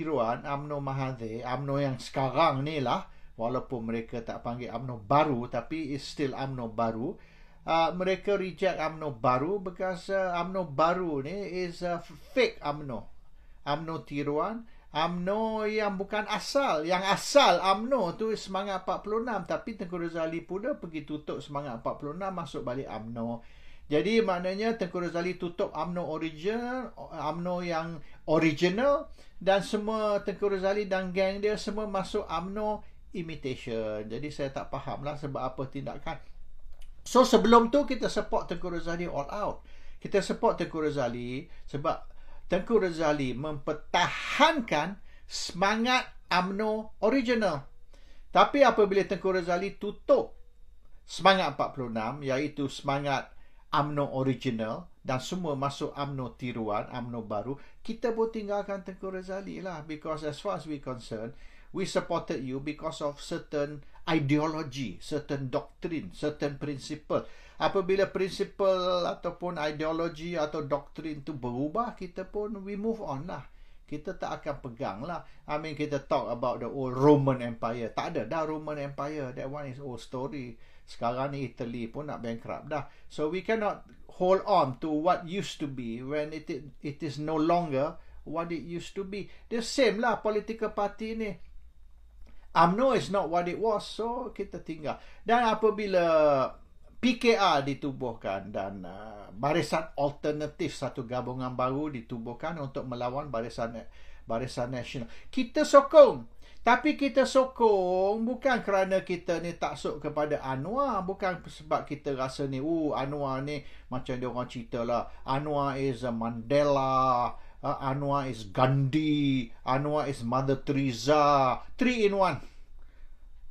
kebiruan UMNO Mahathir, amno yang sekarang ni lah, walaupun mereka tak panggil amno baru, tapi is still amno baru. Uh, mereka reject amno baru because uh, baru ni is a fake amno amno tiruan, amno yang bukan asal. Yang asal amno tu semangat 46 tapi Tengku Razali pula pergi tutup semangat 46 masuk balik amno jadi maknanya Tengku Razali tutup Amno original, Amno yang original dan semua Tengku Razali dan geng dia semua masuk Amno imitation. Jadi saya tak fahamlah sebab apa tindakan. So sebelum tu kita support Tengku Razali all out. Kita support Tengku Razali sebab Tengku Razali mempertahankan semangat Amno original. Tapi apabila Tengku Razali tutup semangat 46 iaitu semangat UMNO original dan semua masuk UMNO tiruan, UMNO baru, kita boleh tinggalkan Tengku Razali lah. Because as far as we concerned, we supported you because of certain ideology, certain doctrine, certain principle. Apabila principle ataupun ideology atau doktrin tu berubah, kita pun we move on lah kita tak akan pegang lah. I mean kita talk about the old Roman Empire. Tak ada dah Roman Empire. That one is old story. Sekarang ni Italy pun nak bankrupt dah. So we cannot hold on to what used to be when it it is no longer what it used to be. The same lah political party ni. UMNO is not what it was. So kita tinggal. Dan apabila PKR ditubuhkan dan uh, barisan alternatif satu gabungan baru ditubuhkan untuk melawan barisan eh, barisan nasional. Kita sokong. Tapi kita sokong bukan kerana kita ni tak sok kepada Anwar. Bukan sebab kita rasa ni, oh Anwar ni macam dia orang cerita lah. Anwar is Mandela. Uh, Anwar is Gandhi. Anwar is Mother Teresa. Three in one.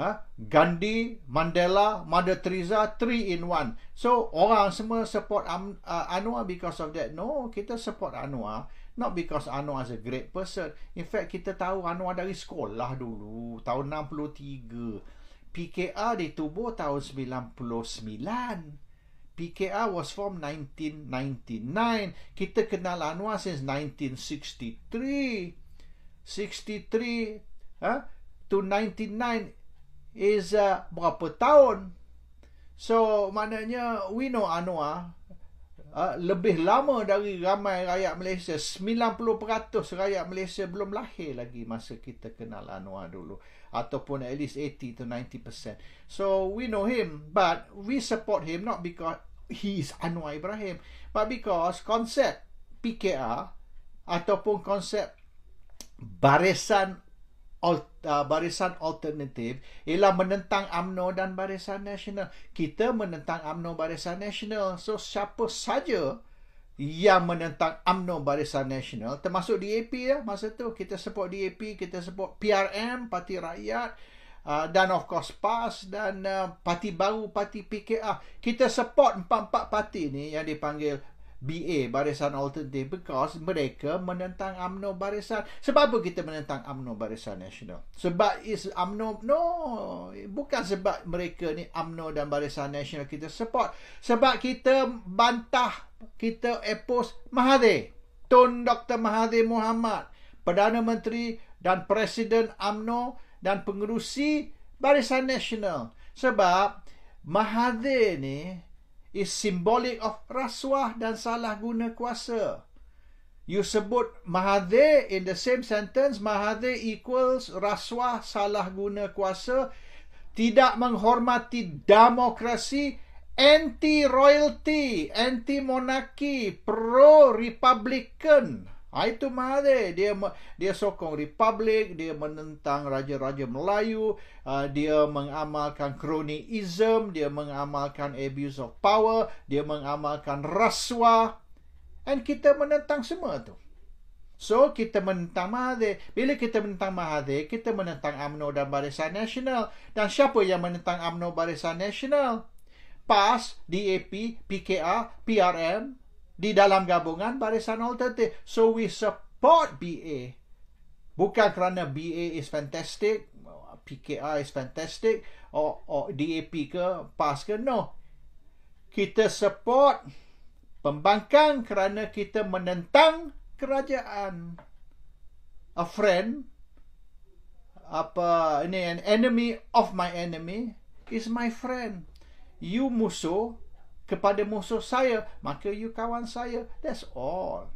Ha? Gandhi, Mandela, Mother Teresa, three in one. So orang semua support uh, Anwar because of that. No, kita support Anwar not because Anwar is a great person. In fact, kita tahu Anwar dari sekolah dulu, tahun 63. PKR ditubuh tahun 99. PKR was formed 1999. Kita kenal Anwar since 1963. 63 huh? to 99 is uh, berapa tahun. So maknanya we know Anwar uh, lebih lama dari ramai rakyat Malaysia 90% rakyat Malaysia belum lahir lagi masa kita kenal Anwar dulu ataupun at least 80 to 90%. So we know him but we support him not because he is Anwar Ibrahim but because concept PKR ataupun konsep barisan alt, uh, barisan alternatif ialah menentang AMNO dan barisan nasional. Kita menentang AMNO barisan nasional. So siapa saja yang menentang AMNO barisan nasional termasuk DAP ya lah masa tu kita support DAP, kita support PRM, Parti Rakyat uh, dan of course PAS dan uh, parti baru parti PKR kita support empat-empat parti ni yang dipanggil BA Barisan Alternatif because mereka menentang AMNO Barisan. Sebab apa kita menentang AMNO Barisan Nasional? Sebab is AMNO no, bukan sebab mereka ni AMNO dan Barisan Nasional kita support. Sebab kita bantah kita epos Mahathir. Tun Dr Mahathir Muhammad Perdana Menteri dan Presiden AMNO dan pengerusi Barisan Nasional. Sebab Mahathir ni is symbolic of rasuah dan salah guna kuasa. You sebut Mahathir in the same sentence, Mahathir equals rasuah salah guna kuasa, tidak menghormati demokrasi, anti-royalty, anti-monarki, pro-republican. Ha, itu mari dia dia sokong republik, dia menentang raja-raja Melayu, ha, dia mengamalkan kronisme, dia mengamalkan abuse of power, dia mengamalkan rasuah. And kita menentang semua itu. So kita menentang Mahathir Bila kita menentang Mahathir Kita menentang AMNO dan Barisan Nasional Dan siapa yang menentang AMNO Barisan Nasional PAS, DAP, PKR, PRM di dalam gabungan barisan alternatif. So we support BA. Bukan kerana BA is fantastic, PKR is fantastic, or, or DAP ke PAS ke, no. Kita support pembangkang kerana kita menentang kerajaan. A friend, apa ini an enemy of my enemy is my friend. You musuh kepada musuh saya, maka you kawan saya. That's all.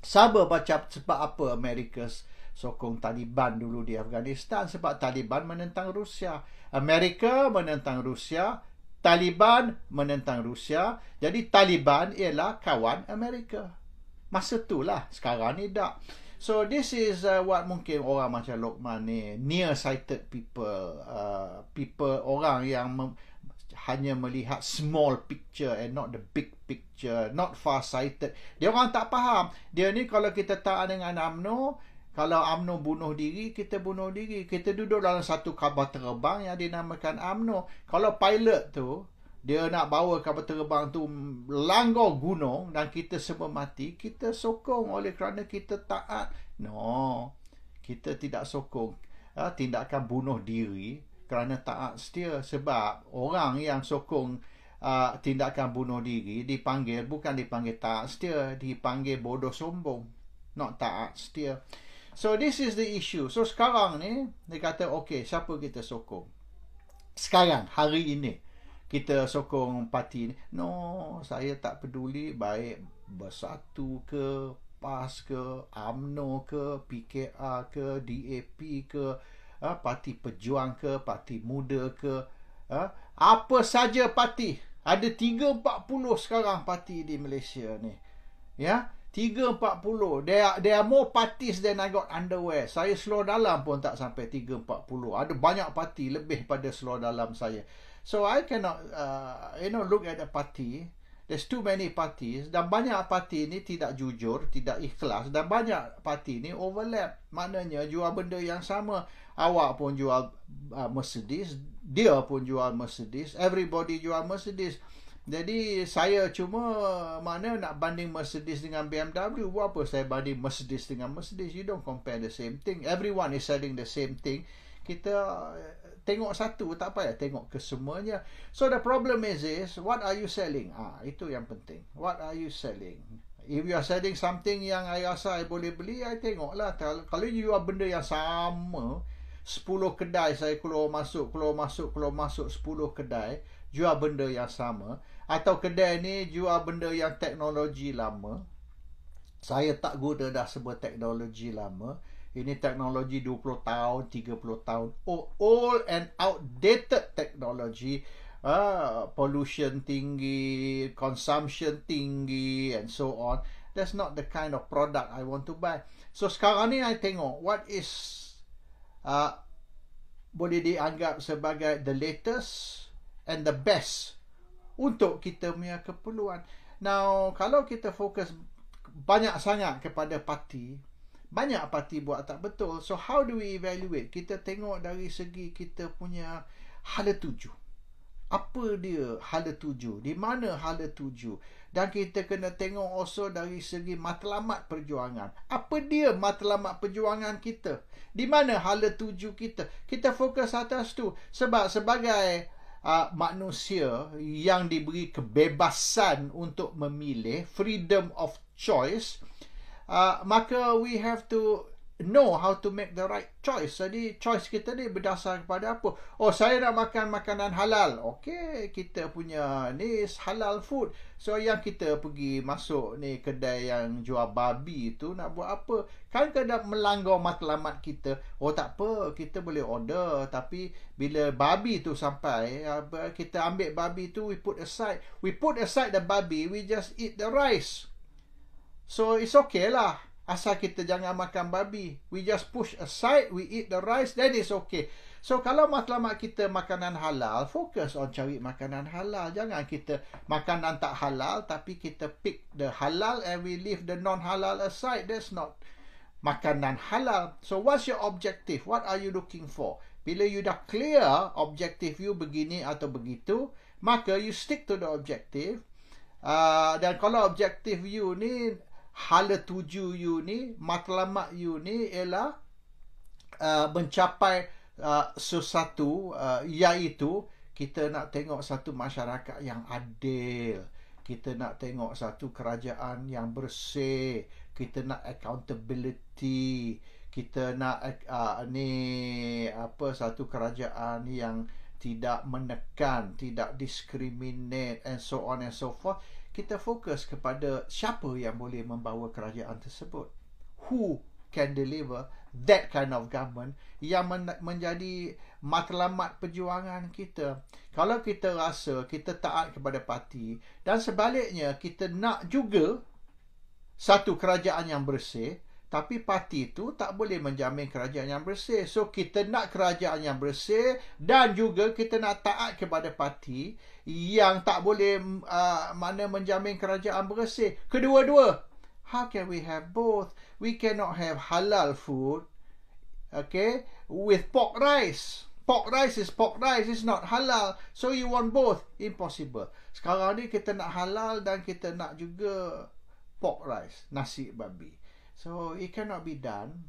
Sabar baca sebab apa Amerika sokong Taliban dulu di Afghanistan sebab Taliban menentang Rusia. Amerika menentang Rusia, Taliban menentang Rusia. Jadi Taliban ialah kawan Amerika. Masa lah sekarang ni tak. So this is uh, what mungkin orang macam Lokman ni, near-sighted people, uh, people orang yang mem- hanya melihat small picture and not the big picture, not far sighted. Dia orang tak faham. Dia ni kalau kita tak dengan Amno, kalau Amno bunuh diri, kita bunuh diri. Kita duduk dalam satu kapal terbang yang dinamakan Amno. Kalau pilot tu, dia nak bawa kapal terbang tu langgar gunung dan kita semua mati, kita sokong oleh kerana kita taat. No, kita tidak sokong. Ha, tindakan bunuh diri kerana taat setia sebab orang yang sokong uh, tindakan bunuh diri dipanggil bukan dipanggil taat setia dipanggil bodoh sombong not taat setia so this is the issue so sekarang ni dia kata okey siapa kita sokong sekarang hari ini kita sokong parti ni no saya tak peduli baik bersatu ke PAS ke, AMNO ke, PKR ke, DAP ke, ha, parti pejuang ke, parti muda ke, ha, apa saja parti. Ada 340 sekarang parti di Malaysia ni. Ya, 340. There are, there are more parties than I got underwear. Saya seluar dalam pun tak sampai 340. Ada banyak parti lebih pada seluar dalam saya. So I cannot uh, you know look at the party. There's too many parties dan banyak parti ni tidak jujur, tidak ikhlas dan banyak parti ni overlap. Maknanya jual benda yang sama awak pun jual uh, Mercedes, dia pun jual Mercedes, everybody jual Mercedes. Jadi saya cuma mana nak banding Mercedes dengan BMW, buat apa saya banding Mercedes dengan Mercedes? You don't compare the same thing. Everyone is selling the same thing. Kita eh, tengok satu tak payah tengok kesemuanya. So the problem is is what are you selling? Ah, itu yang penting. What are you selling? If you are selling something yang I rasa I boleh beli, I tengoklah. Kalau, kalau you are benda yang sama, 10 kedai saya keluar masuk, keluar masuk, keluar masuk 10 kedai jual benda yang sama atau kedai ni jual benda yang teknologi lama. Saya tak guna dah sebut teknologi lama. Ini teknologi 20 tahun, 30 tahun. old oh, and outdated teknologi. Ah, pollution tinggi, consumption tinggi and so on. That's not the kind of product I want to buy. So sekarang ni I tengok what is uh, boleh dianggap sebagai the latest and the best untuk kita punya keperluan. Now, kalau kita fokus banyak sangat kepada parti, banyak parti buat tak betul. So, how do we evaluate? Kita tengok dari segi kita punya hala tujuh apa dia hala tuju di mana hala tuju dan kita kena tengok also dari segi matlamat perjuangan apa dia matlamat perjuangan kita di mana hala tuju kita kita fokus atas tu sebab sebagai uh, manusia yang diberi kebebasan untuk memilih freedom of choice uh, maka we have to know how to make the right choice. Jadi choice kita ni berdasar kepada apa? Oh, saya nak makan makanan halal. Okey, kita punya ni halal food. So yang kita pergi masuk ni kedai yang jual babi tu nak buat apa? Kan kadang melanggar matlamat kita. Oh, tak apa, kita boleh order tapi bila babi tu sampai, kita ambil babi tu we put aside. We put aside the babi, we just eat the rice. So it's okay lah. Asal kita jangan makan babi. We just push aside, we eat the rice, that is okay. So kalau matlamat kita makanan halal, focus on cari makanan halal. Jangan kita makanan tak halal tapi kita pick the halal and we leave the non-halal aside. That's not makanan halal. So what's your objective? What are you looking for? Bila you dah clear objective you begini atau begitu, maka you stick to the objective. Uh, dan kalau objective you ni hala tuju you ni matlamat you ni ialah uh, mencapai uh, sesuatu uh, iaitu kita nak tengok satu masyarakat yang adil kita nak tengok satu kerajaan yang bersih kita nak accountability kita nak uh, ni apa satu kerajaan yang tidak menekan tidak discriminate and so on and so forth kita fokus kepada siapa yang boleh membawa kerajaan tersebut. Who can deliver that kind of government yang men- menjadi matlamat perjuangan kita. Kalau kita rasa kita taat kepada parti dan sebaliknya kita nak juga satu kerajaan yang bersih, tapi parti itu tak boleh menjamin kerajaan yang bersih. So kita nak kerajaan yang bersih dan juga kita nak taat kepada parti yang tak boleh uh, mana menjamin kerajaan bersih. Kedua-dua. How can we have both? We cannot have halal food okay with pork rice. Pork rice is pork rice, it's not halal. So you want both? Impossible. Sekarang ni kita nak halal dan kita nak juga pork rice, nasi babi. So it cannot be done